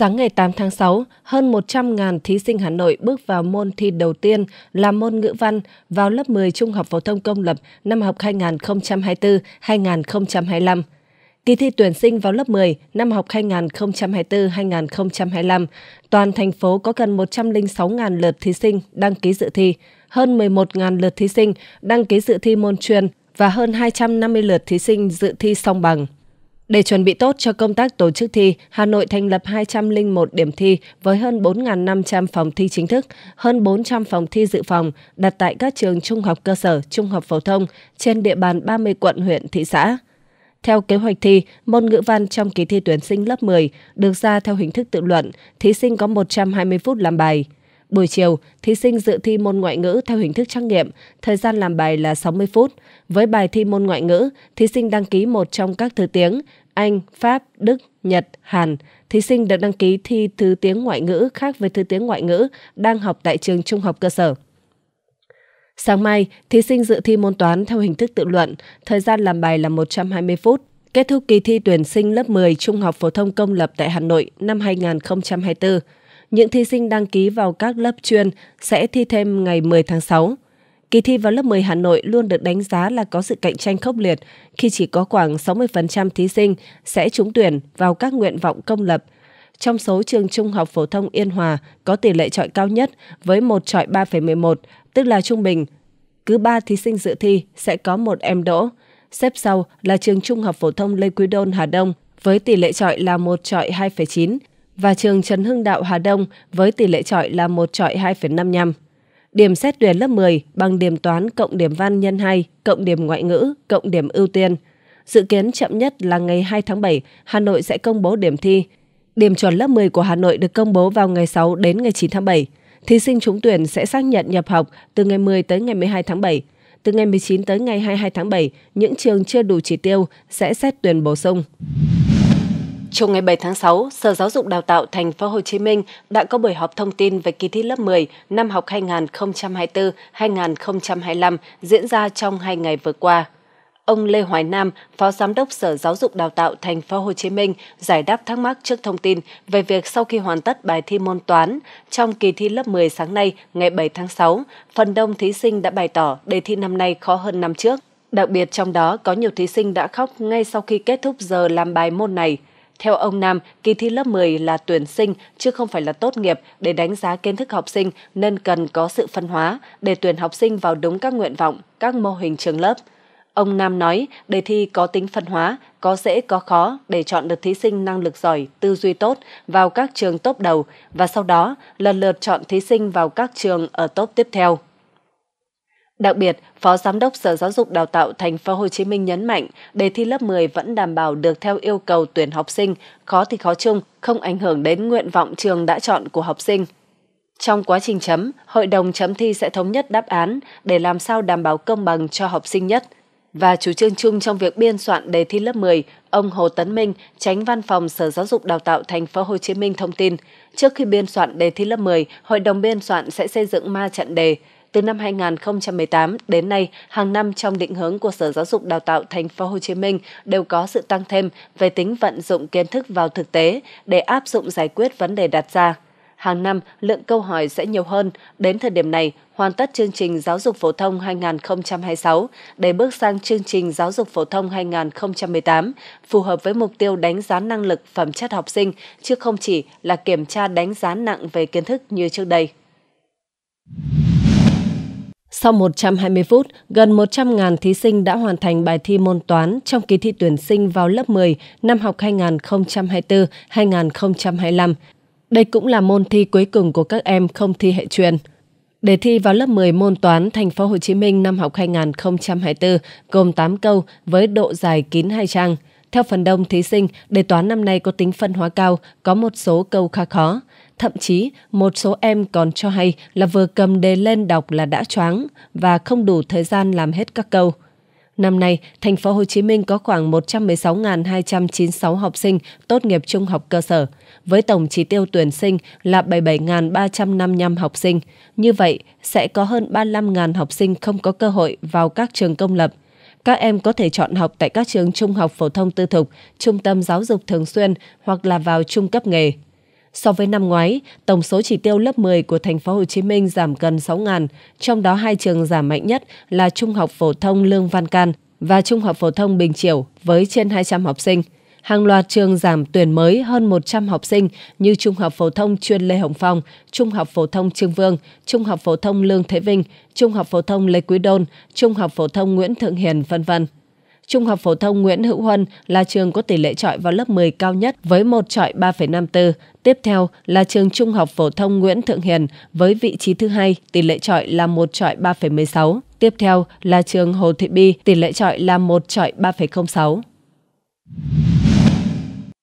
Sáng ngày 8 tháng 6, hơn 100.000 thí sinh Hà Nội bước vào môn thi đầu tiên là môn ngữ văn vào lớp 10 Trung học phổ thông công lập năm học 2024-2025. Kỳ thi tuyển sinh vào lớp 10 năm học 2024-2025, toàn thành phố có gần 106.000 lượt thí sinh đăng ký dự thi, hơn 11.000 lượt thí sinh đăng ký dự thi môn chuyên và hơn 250 lượt thí sinh dự thi song bằng. Để chuẩn bị tốt cho công tác tổ chức thi, Hà Nội thành lập 201 điểm thi với hơn 4.500 phòng thi chính thức, hơn 400 phòng thi dự phòng đặt tại các trường trung học cơ sở, trung học phổ thông trên địa bàn 30 quận, huyện, thị xã. Theo kế hoạch thi, môn ngữ văn trong kỳ thi tuyển sinh lớp 10 được ra theo hình thức tự luận, thí sinh có 120 phút làm bài. Buổi chiều, thí sinh dự thi môn ngoại ngữ theo hình thức trắc nghiệm, thời gian làm bài là 60 phút. Với bài thi môn ngoại ngữ, thí sinh đăng ký một trong các thứ tiếng, anh, Pháp, Đức, Nhật, Hàn, thí sinh được đăng ký thi thứ tiếng ngoại ngữ khác với thứ tiếng ngoại ngữ đang học tại trường trung học cơ sở. Sáng mai, thí sinh dự thi môn toán theo hình thức tự luận, thời gian làm bài là 120 phút. Kết thúc kỳ thi tuyển sinh lớp 10 Trung học phổ thông công lập tại Hà Nội năm 2024. Những thí sinh đăng ký vào các lớp chuyên sẽ thi thêm ngày 10 tháng 6. Kỳ thi vào lớp 10 Hà Nội luôn được đánh giá là có sự cạnh tranh khốc liệt khi chỉ có khoảng 60% thí sinh sẽ trúng tuyển vào các nguyện vọng công lập. Trong số trường trung học phổ thông Yên Hòa có tỷ lệ trọi cao nhất với một trọi 3,11, tức là trung bình. Cứ 3 thí sinh dự thi sẽ có một em đỗ. Xếp sau là trường trung học phổ thông Lê Quý Đôn Hà Đông với tỷ lệ trọi là một trọi 2,9 và trường Trần Hưng Đạo Hà Đông với tỷ lệ trọi là một trọi 2,55 điểm xét tuyển lớp 10 bằng điểm toán cộng điểm văn nhân 2 cộng điểm ngoại ngữ cộng điểm ưu tiên. Dự kiến chậm nhất là ngày 2 tháng 7, Hà Nội sẽ công bố điểm thi. Điểm chuẩn lớp 10 của Hà Nội được công bố vào ngày 6 đến ngày 9 tháng 7. Thí sinh trúng tuyển sẽ xác nhận nhập học từ ngày 10 tới ngày 12 tháng 7. Từ ngày 19 tới ngày 22 tháng 7, những trường chưa đủ chỉ tiêu sẽ xét tuyển bổ sung. Chiều ngày 7 tháng 6, Sở Giáo dục Đào tạo Thành phố Hồ Chí Minh đã có buổi họp thông tin về kỳ thi lớp 10 năm học 2024-2025 diễn ra trong hai ngày vừa qua. Ông Lê Hoài Nam, Phó Giám đốc Sở Giáo dục Đào tạo Thành phố Hồ Chí Minh giải đáp thắc mắc trước thông tin về việc sau khi hoàn tất bài thi môn toán trong kỳ thi lớp 10 sáng nay ngày 7 tháng 6, phần đông thí sinh đã bày tỏ đề thi năm nay khó hơn năm trước. Đặc biệt trong đó có nhiều thí sinh đã khóc ngay sau khi kết thúc giờ làm bài môn này – theo ông Nam, kỳ thi lớp 10 là tuyển sinh chứ không phải là tốt nghiệp để đánh giá kiến thức học sinh nên cần có sự phân hóa để tuyển học sinh vào đúng các nguyện vọng, các mô hình trường lớp. Ông Nam nói, đề thi có tính phân hóa, có dễ có khó để chọn được thí sinh năng lực giỏi, tư duy tốt vào các trường tốt đầu và sau đó lần lượt chọn thí sinh vào các trường ở top tiếp theo. Đặc biệt, Phó Giám đốc Sở Giáo dục Đào tạo Thành phố Hồ Chí Minh nhấn mạnh, đề thi lớp 10 vẫn đảm bảo được theo yêu cầu tuyển học sinh, khó thì khó chung, không ảnh hưởng đến nguyện vọng trường đã chọn của học sinh. Trong quá trình chấm, hội đồng chấm thi sẽ thống nhất đáp án để làm sao đảm bảo công bằng cho học sinh nhất. Và chủ trương chung trong việc biên soạn đề thi lớp 10, ông Hồ Tấn Minh, tránh văn phòng Sở Giáo dục Đào tạo Thành phố Hồ Chí Minh thông tin, trước khi biên soạn đề thi lớp 10, hội đồng biên soạn sẽ xây dựng ma trận đề, từ năm 2018 đến nay, hàng năm trong định hướng của Sở Giáo dục Đào tạo Thành phố Hồ Chí Minh đều có sự tăng thêm về tính vận dụng kiến thức vào thực tế để áp dụng giải quyết vấn đề đặt ra. Hàng năm, lượng câu hỏi sẽ nhiều hơn. Đến thời điểm này, hoàn tất chương trình giáo dục phổ thông 2026 để bước sang chương trình giáo dục phổ thông 2018, phù hợp với mục tiêu đánh giá năng lực phẩm chất học sinh, chứ không chỉ là kiểm tra đánh giá nặng về kiến thức như trước đây. Sau 120 phút, gần 100.000 thí sinh đã hoàn thành bài thi môn toán trong kỳ thi tuyển sinh vào lớp 10 năm học 2024-2025. Đây cũng là môn thi cuối cùng của các em không thi hệ truyền. Đề thi vào lớp 10 môn toán Thành phố Hồ Chí Minh năm học 2024 gồm 8 câu với độ dài kín hai trang. Theo phần đông thí sinh, đề toán năm nay có tính phân hóa cao, có một số câu khá khó. Thậm chí, một số em còn cho hay là vừa cầm đề lên đọc là đã choáng và không đủ thời gian làm hết các câu. Năm nay, thành phố Hồ Chí Minh có khoảng 116.296 học sinh tốt nghiệp trung học cơ sở, với tổng chỉ tiêu tuyển sinh là 77.355 học sinh. Như vậy, sẽ có hơn 35.000 học sinh không có cơ hội vào các trường công lập. Các em có thể chọn học tại các trường trung học phổ thông tư thục, trung tâm giáo dục thường xuyên hoặc là vào trung cấp nghề. So với năm ngoái, tổng số chỉ tiêu lớp 10 của thành phố Hồ Chí Minh giảm gần 6.000, trong đó hai trường giảm mạnh nhất là Trung học phổ thông Lương Văn Can và Trung học phổ thông Bình Triều với trên 200 học sinh. Hàng loạt trường giảm tuyển mới hơn 100 học sinh như Trung học phổ thông chuyên Lê Hồng Phong, Trung học phổ thông Trương Vương, Trung học phổ thông Lương Thế Vinh, Trung học phổ thông Lê Quý Đôn, Trung học phổ thông Nguyễn Thượng Hiền, vân vân. Trung học phổ thông Nguyễn Hữu Huân là trường có tỷ lệ trọi vào lớp 10 cao nhất với một trọi 3,54. Tiếp theo là trường Trung học phổ thông Nguyễn Thượng Hiền với vị trí thứ hai, tỷ lệ trọi là một trọi 3,16. Tiếp theo là trường Hồ Thị Bi, tỷ lệ trọi là một trọi 3,06.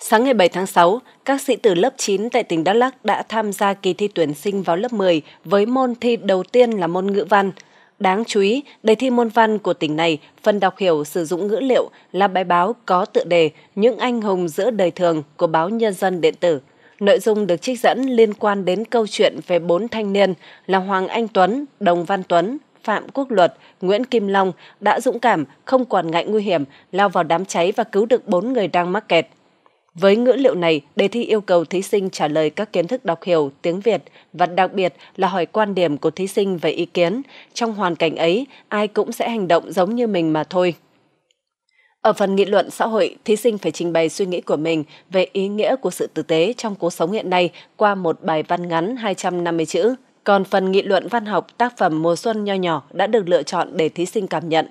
Sáng ngày 7 tháng 6, các sĩ tử lớp 9 tại tỉnh Đắk Lắk đã tham gia kỳ thi tuyển sinh vào lớp 10 với môn thi đầu tiên là môn ngữ văn – Đáng chú ý, đề thi môn văn của tỉnh này, phần đọc hiểu sử dụng ngữ liệu là bài báo có tựa đề Những anh hùng giữa đời thường của báo Nhân dân điện tử. Nội dung được trích dẫn liên quan đến câu chuyện về bốn thanh niên là Hoàng Anh Tuấn, Đồng Văn Tuấn, Phạm Quốc Luật, Nguyễn Kim Long đã dũng cảm, không quản ngại nguy hiểm, lao vào đám cháy và cứu được bốn người đang mắc kẹt. Với ngữ liệu này, đề thi yêu cầu thí sinh trả lời các kiến thức đọc hiểu tiếng Việt và đặc biệt là hỏi quan điểm của thí sinh về ý kiến. Trong hoàn cảnh ấy, ai cũng sẽ hành động giống như mình mà thôi. Ở phần nghị luận xã hội, thí sinh phải trình bày suy nghĩ của mình về ý nghĩa của sự tử tế trong cuộc sống hiện nay qua một bài văn ngắn 250 chữ. Còn phần nghị luận văn học, tác phẩm mùa xuân nho nhỏ đã được lựa chọn để thí sinh cảm nhận.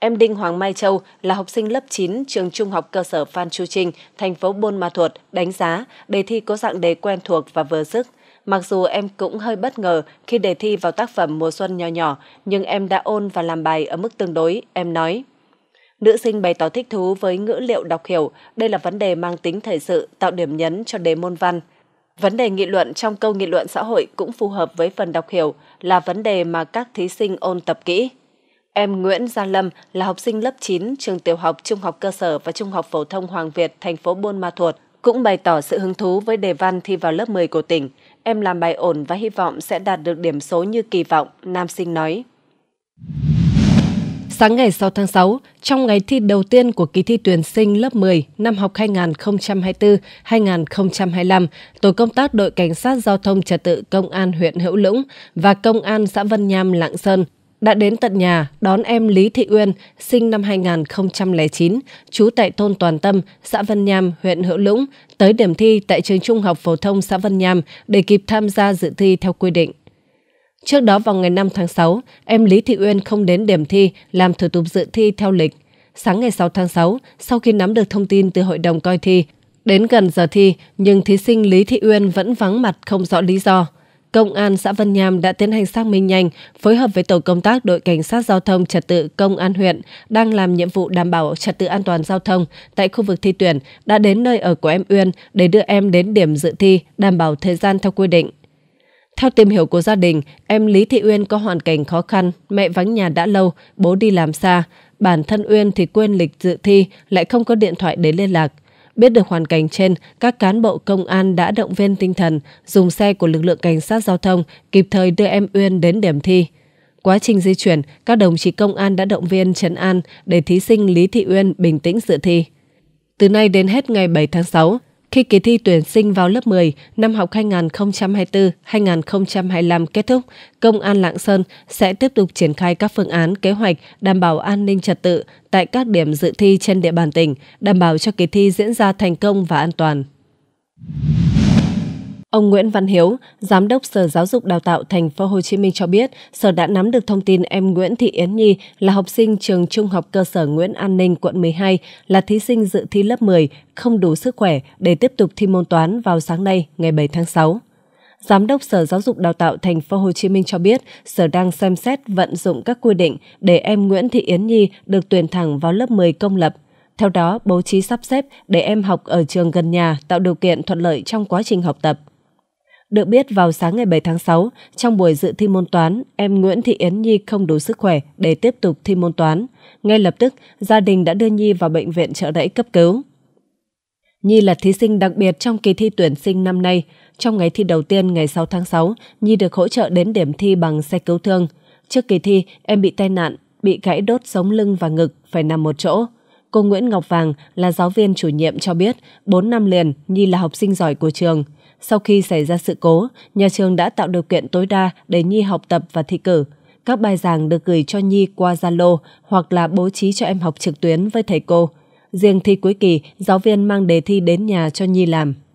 Em Đinh Hoàng Mai Châu là học sinh lớp 9 trường trung học cơ sở Phan Chu Trinh, thành phố Buôn Ma Thuột đánh giá đề thi có dạng đề quen thuộc và vừa sức. Mặc dù em cũng hơi bất ngờ khi đề thi vào tác phẩm Mùa Xuân nhỏ nhỏ, nhưng em đã ôn và làm bài ở mức tương đối, em nói. Nữ sinh bày tỏ thích thú với ngữ liệu đọc hiểu, đây là vấn đề mang tính thời sự, tạo điểm nhấn cho đề môn văn. Vấn đề nghị luận trong câu nghị luận xã hội cũng phù hợp với phần đọc hiểu, là vấn đề mà các thí sinh ôn tập kỹ. Em Nguyễn Gia Lâm là học sinh lớp 9 trường tiểu học trung học cơ sở và trung học phổ thông Hoàng Việt, thành phố Buôn Ma Thuột, cũng bày tỏ sự hứng thú với đề văn thi vào lớp 10 của tỉnh. Em làm bài ổn và hy vọng sẽ đạt được điểm số như kỳ vọng, nam sinh nói. Sáng ngày 6 tháng 6, trong ngày thi đầu tiên của kỳ thi tuyển sinh lớp 10 năm học 2024-2025, tổ công tác đội cảnh sát giao thông trật tự công an huyện Hữu Lũng và công an xã Vân Nham Lạng Sơn đã đến tận nhà đón em Lý Thị Uyên, sinh năm 2009, trú tại thôn Toàn Tâm, xã Vân Nham, huyện Hữu Lũng, tới điểm thi tại trường trung học phổ thông xã Vân Nham để kịp tham gia dự thi theo quy định. Trước đó vào ngày 5 tháng 6, em Lý Thị Uyên không đến điểm thi làm thủ tục dự thi theo lịch. Sáng ngày 6 tháng 6, sau khi nắm được thông tin từ hội đồng coi thi, đến gần giờ thi nhưng thí sinh Lý Thị Uyên vẫn vắng mặt không rõ lý do. Công an xã Vân Nham đã tiến hành xác minh nhanh, phối hợp với tổ công tác đội cảnh sát giao thông trật tự công an huyện đang làm nhiệm vụ đảm bảo trật tự an toàn giao thông tại khu vực thi tuyển đã đến nơi ở của em Uyên để đưa em đến điểm dự thi đảm bảo thời gian theo quy định. Theo tìm hiểu của gia đình, em Lý Thị Uyên có hoàn cảnh khó khăn, mẹ vắng nhà đã lâu, bố đi làm xa, bản thân Uyên thì quên lịch dự thi, lại không có điện thoại để liên lạc. Biết được hoàn cảnh trên, các cán bộ công an đã động viên tinh thần, dùng xe của lực lượng cảnh sát giao thông kịp thời đưa em Uyên đến điểm thi. Quá trình di chuyển, các đồng chí công an đã động viên trấn an để thí sinh Lý Thị Uyên bình tĩnh dự thi. Từ nay đến hết ngày 7 tháng 6, khi kỳ thi tuyển sinh vào lớp 10 năm học 2024-2025 kết thúc, Công an Lạng Sơn sẽ tiếp tục triển khai các phương án kế hoạch đảm bảo an ninh trật tự tại các điểm dự thi trên địa bàn tỉnh, đảm bảo cho kỳ thi diễn ra thành công và an toàn. Ông Nguyễn Văn Hiếu, Giám đốc Sở Giáo dục Đào tạo Thành phố Hồ Chí Minh cho biết, Sở đã nắm được thông tin em Nguyễn Thị Yến Nhi là học sinh trường Trung học cơ sở Nguyễn An Ninh, quận 12, là thí sinh dự thi lớp 10, không đủ sức khỏe để tiếp tục thi môn toán vào sáng nay, ngày 7 tháng 6. Giám đốc Sở Giáo dục Đào tạo Thành phố Hồ Chí Minh cho biết, Sở đang xem xét vận dụng các quy định để em Nguyễn Thị Yến Nhi được tuyển thẳng vào lớp 10 công lập theo đó, bố trí sắp xếp để em học ở trường gần nhà tạo điều kiện thuận lợi trong quá trình học tập. Được biết vào sáng ngày 7 tháng 6, trong buổi dự thi môn toán, em Nguyễn Thị Yến Nhi không đủ sức khỏe để tiếp tục thi môn toán. Ngay lập tức, gia đình đã đưa Nhi vào bệnh viện trợ đẩy cấp cứu. Nhi là thí sinh đặc biệt trong kỳ thi tuyển sinh năm nay. Trong ngày thi đầu tiên ngày 6 tháng 6, Nhi được hỗ trợ đến điểm thi bằng xe cứu thương. Trước kỳ thi, em bị tai nạn, bị gãy đốt sống lưng và ngực, phải nằm một chỗ. Cô Nguyễn Ngọc Vàng là giáo viên chủ nhiệm cho biết, 4 năm liền, Nhi là học sinh giỏi của trường – sau khi xảy ra sự cố, nhà trường đã tạo điều kiện tối đa để Nhi học tập và thi cử. Các bài giảng được gửi cho Nhi qua Zalo hoặc là bố trí cho em học trực tuyến với thầy cô. Riêng thi cuối kỳ, giáo viên mang đề thi đến nhà cho Nhi làm.